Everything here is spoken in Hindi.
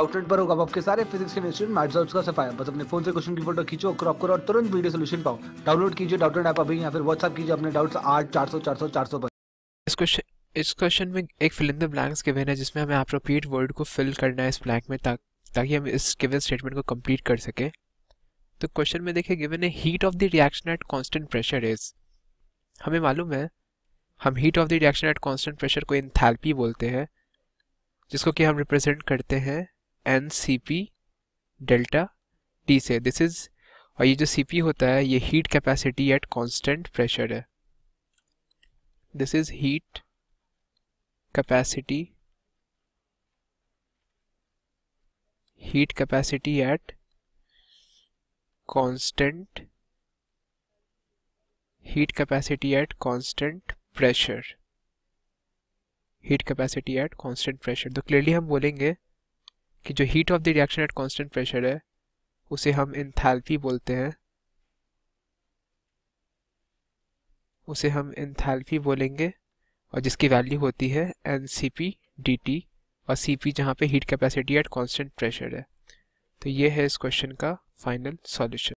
आउटलेट पर होगा आपके सारे फिजिक्स केमिस्ट्री मैथ्स और उसका सफाया बस अपने फोन से क्वेश्चन की फोटो खींचो क्रॉप करो और तुरंत वीडियो सोल्यूशन पाओ डाउनलोड कीजिए डाउटलेट ऐप अभी या फिर व्हाट्सअप कीजिए अपने डाउट्स आठ चार सौ चार सौ चार सौ पर इस क्वेश्चन इस क्वेश्चन में एक fill in the blanks given है जिसमें हमें आप रिपीट वर्ड को फिल करना है इस ब्लैंक में ताकि हम इस गिवन स्टेटमेंट को कंप्लीट कर सके तो क्वेश्चन में देखिए गिवन है heat of the reaction at constant pressure is हमें मालूम है हम heat of the reaction at constant pressure को इंथैल्पी बोलते हैं जिसको कि हम रिप्रेजेंट करते हैं N C P delta T से दिस इज़ और ये जो सी पी होता है ये heat capacity at constant pressure है this is heat capacity heat capacity at constant heat capacity at constant pressure heat capacity at constant pressure तो क्लियरली हम बोलेंगे कि जो heat of the reaction at constant pressure है उसे हम इंथैल्पी बोलते हैं उसे हम इंथैल्पी बोलेंगे और जिसकी वैल्यू होती है N C P D T और सी पी जहाँ पर heat capacity at constant pressure है तो ये है इस क्वेश्चन का फाइनल सॉल्यूशन